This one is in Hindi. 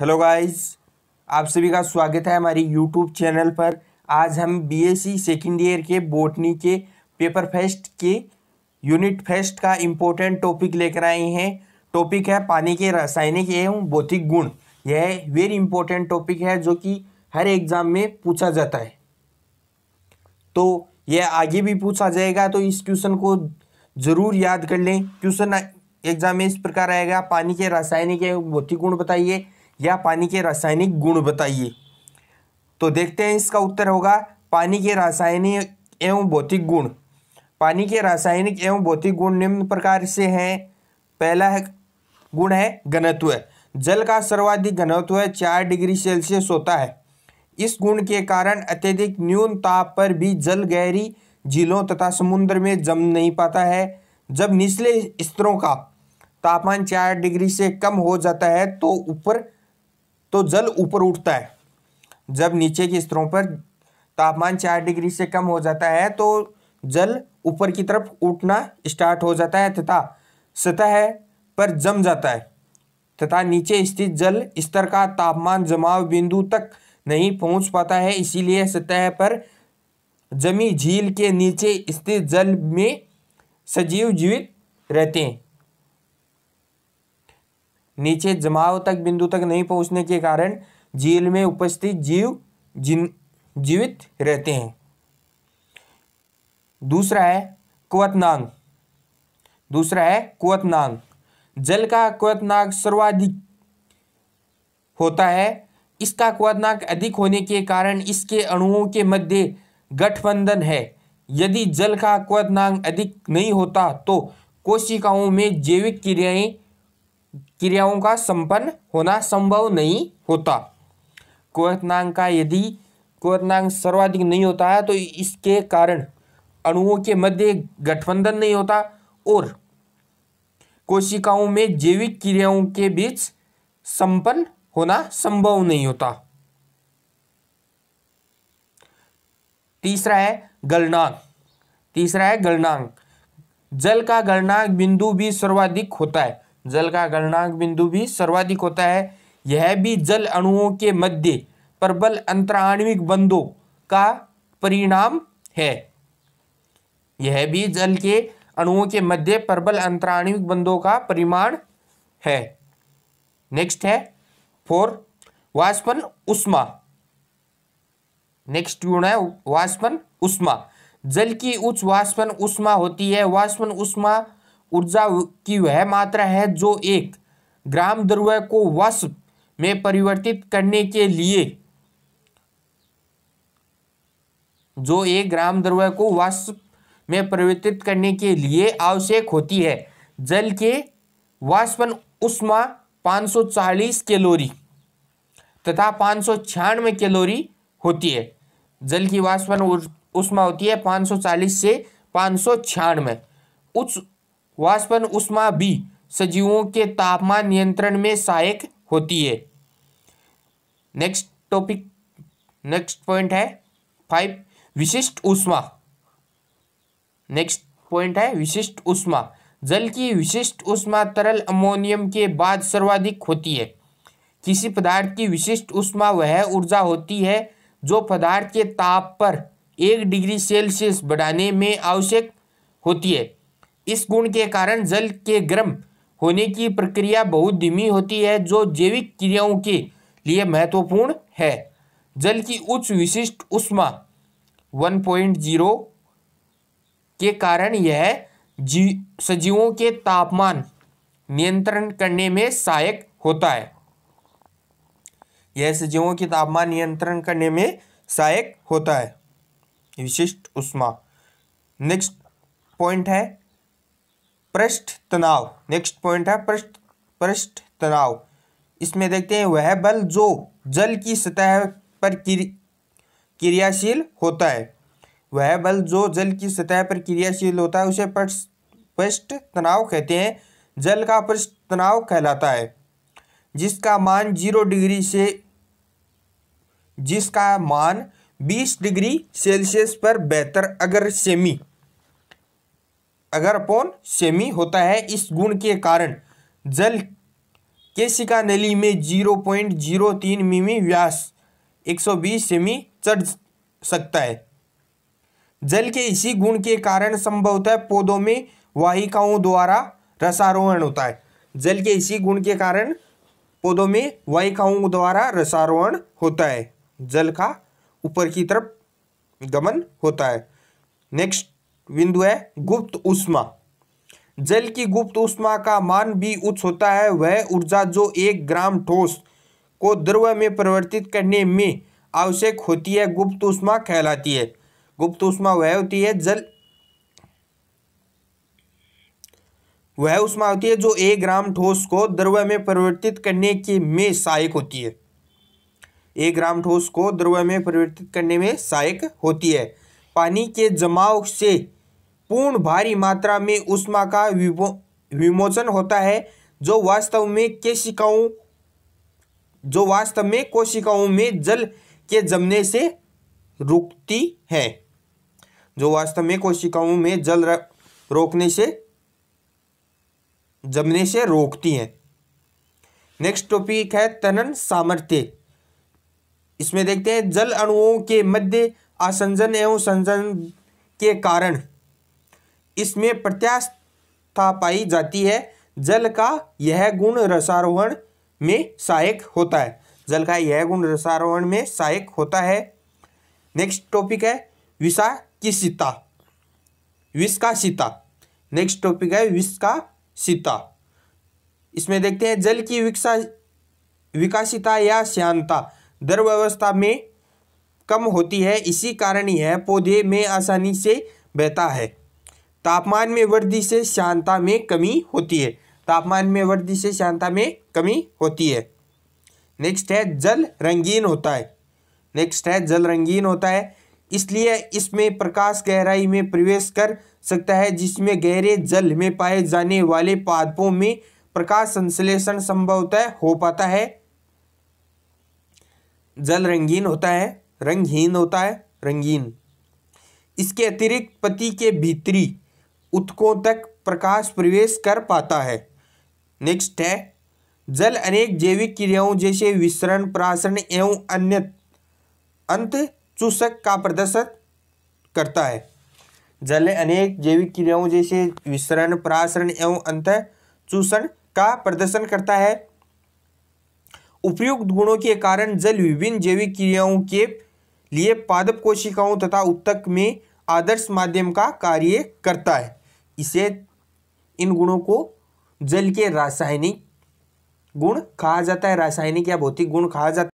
हेलो गाइस आप सभी का स्वागत है हमारी यूट्यूब चैनल पर आज हम बीएससी सेकेंड ईयर के बोटनी के पेपर फेस्ट के यूनिट फेस्ट का इम्पोर्टेंट टॉपिक लेकर आए हैं टॉपिक है पानी के रासायनिक एवं भौतिक गुण यह वेरी इंपॉर्टेंट टॉपिक है जो कि हर एग्ज़ाम में पूछा जाता है तो यह आगे भी पूछा जाएगा तो इस क्वेश्चन को ज़रूर याद कर लें क्वेश्चन एग्ज़ाम में इस प्रकार आएगा पानी के रासायनिक एवं भौतिक गुण बताइए या पानी के रासायनिक गुण बताइए तो देखते हैं इसका उत्तर होगा पानी के रासायनिक एवं भौतिक गुण पानी के रासायनिक एवं भौतिक गुण निम्न प्रकार से हैं पहला है गुण है घनत्व जल का सर्वाधिक घनत्व चार डिग्री सेल्सियस होता है इस गुण के कारण अत्यधिक न्यून ताप पर भी जल गहरी झीलों तथा समुद्र में जम नहीं पाता है जब निचले स्तरों का तापमान चार डिग्री से कम हो जाता है तो ऊपर तो जल ऊपर उठता है जब नीचे के स्तरों पर तापमान चार डिग्री से कम हो जाता है तो जल ऊपर की तरफ उठना स्टार्ट हो जाता है तथा सतह पर जम जाता है तथा नीचे स्थित जल स्तर का तापमान जमाव बिंदु तक नहीं पहुंच पाता है इसीलिए सतह पर जमी झील के नीचे स्थित जल में सजीव जीवित रहते हैं नीचे जमाव तक बिंदु तक नहीं पहुंचने के कारण झील में उपस्थित जीव जिन जीवित रहते हैं दूसरा है कुवतनांग दूसरा है कुवतनांग जल का कुवतनांग सर्वाधिक होता है इसका क्वनांक अधिक होने के कारण इसके अणुओं के मध्य गठबंधन है यदि जल का कुतनांग अधिक नहीं होता तो कोशिकाओं में जैविक क्रियाएं क्रियाओं का संपन्न होना संभव नहीं होता क्वनांग का यदि क्वनांग सर्वाधिक नहीं होता है तो इसके कारण अणुओं के मध्य गठबंधन नहीं होता और कोशिकाओं में जैविक क्रियाओं के बीच संपन्न होना संभव नहीं होता तीसरा है गलनांग तीसरा है गलनांग जल का गलनांग बिंदु भी सर्वाधिक होता है जल का गणनांक बिंदु भी सर्वाधिक होता है यह भी जल अणुओं के मध्य प्रबल अंतराणविक बंधों का परिणाम है यह भी जल के अणुओं के मध्य प्रबल अंतराणविक बंधों का परिमाण है नेक्स्ट है फोर वाष्पन उष्मा नेक्स्ट गुण है वाष्पन उष्मा जल की उच्च वाष्पन उष्मा होती है वाष्पन उष्मा ऊर्जा की वह मात्रा है जो एक ग्राम द्रव्य को वस्प में परिवर्तित करने के लिए जो एक ग्राम द्रव्य को वाष्प में परिवर्तित करने के लिए आवश्यक होती है जल के वाष्पन उष्मा 540 कैलोरी तथा पाँच सौ छियानवे कैलोरी होती है जल की वाष्पन उष्मा होती है 540 से पाँच सौ छियानवे उच्च वाष्पन उष्मा भी सजीवों के तापमान नियंत्रण में सहायक होती है नेक्स्ट टॉपिक नेक्स्ट पॉइंट है फाइव विशिष्ट उष्मा नेक्स्ट पॉइंट है विशिष्ट उष्मा जल की विशिष्ट उष्मा तरल अमोनियम के बाद सर्वाधिक होती है किसी पदार्थ की विशिष्ट उष्मा वह ऊर्जा होती है जो पदार्थ के ताप पर एक डिग्री सेल्सियस बढ़ाने में आवश्यक होती है इस गुण के कारण जल के गर्म होने की प्रक्रिया बहुत धीमी होती है जो जैविक क्रियाओं के लिए महत्वपूर्ण है जल की उच्च विशिष्ट उष्मा 1.0 के कारण यह सजीवों के तापमान नियंत्रण करने में सहायक होता है यह सजीवों के तापमान नियंत्रण करने में सहायक होता है विशिष्ट उष्मा नेक्स्ट पॉइंट है पृष्ठ तनाव नेक्स्ट पॉइंट है पृष्ठ पृष्ठ तनाव इसमें देखते हैं वह बल जो जल की सतह पर क्रियाशील होता है वह बल जो जल की सतह पर क्रियाशील होता है उसे पृष्ठ तनाव कहते हैं जल का पृष्ठ तनाव कहलाता है जिसका मान जीरो डिग्री से जिसका मान बीस डिग्री सेल्सियस पर बेहतर अगर सेमी अगर पोन सेमी होता है इस गुण के कारण जल केशिका नली में जीरो पॉइंट जीरो तीन मिमी व्यास एक सौ बीस सेमी चढ़ सकता है जल के इसी गुण के कारण संभवतः पौधों में वाहिकाओं द्वारा रसारोहण होता है जल के इसी गुण के कारण पौधों में वाहिकाओं द्वारा रसारोहण होता है जल का ऊपर की तरफ गमन होता है नेक्स्ट बिंदु है गुप्त उष्मा जल की गुप्त उष्मा का मान भी उच्च होता है वह ऊर्जा जो एक ग्राम ठोस को द्रव में परिवर्तित करने में आवश्यक होती है गुप्त उष्मा कहलाती है गुप्त उष्मा वह होती है जल वह उष्मा होती है जो एक ग्राम ठोस को द्रव्य में परिवर्तित करने के में सहायक होती है एक ग्राम ठोस को द्रव्य में परिवर्तित करने में सहायक होती है पानी के जमाव से पूर्ण भारी मात्रा में उष्मा का विमोचन होता है जो वास्तव में केशिकाओं जो वास्तव में कोशिकाओं में जल के जमने से रुकती है जो वास्तव में कोशिकाओं में जल रोकने से जमने से रोकती हैं नेक्स्ट टॉपिक है तनन सामर्थ्य इसमें देखते हैं जल अणुओं के मध्य आसंजन एवं संजन के कारण इसमें प्रत्यास्था पाई जाती है जल का यह गुण रसारोहण में सहायक होता है जल का यह गुण रसारोहण में सहायक होता है नेक्स्ट टॉपिक है विषा की सीता विषका सीता नेक्स्ट टॉपिक है विषका सीता इसमें देखते हैं जल की विकसा विकासिता या श्यानता द्रव अवस्था में कम होती है इसी कारण यह पौधे में आसानी से बहता है तापमान में वृद्धि से शांता में कमी होती है तापमान में वृद्धि से शांता में कमी होती है नेक्स्ट है जल रंगीन होता है नेक्स्ट है जल रंगीन होता है इसलिए इसमें प्रकाश गहराई में प्रवेश कर सकता है जिसमें गहरे जल में पाए जाने वाले पादपों में प्रकाश संश्लेषण संभवतः हो पाता है जल रंगीन होता है रंगहीन होता है रंगीन इसके अतिरिक्त पति के भीतरी उत्कों तक प्रकाश प्रवेश कर पाता है नेक्स्ट है जल अनेक जैविक क्रियाओं जैसे विसरण प्राशन एवं अन्य अंत चूषक का प्रदर्शन करता है जल अनेक जैविक क्रियाओं जैसे विसरण प्राशन एवं अंत चूषण का प्रदर्शन करता है उपयुक्त गुणों के कारण जल विभिन्न जैविक क्रियाओं के लिए पादप कोशिकाओं तथा उत्तक में आदर्श माध्यम का कार्य करता है इसे इन गुणों को जल के रासायनिक गुण कहा जाता है रासायनिक या भौतिक गुण कहा जाता है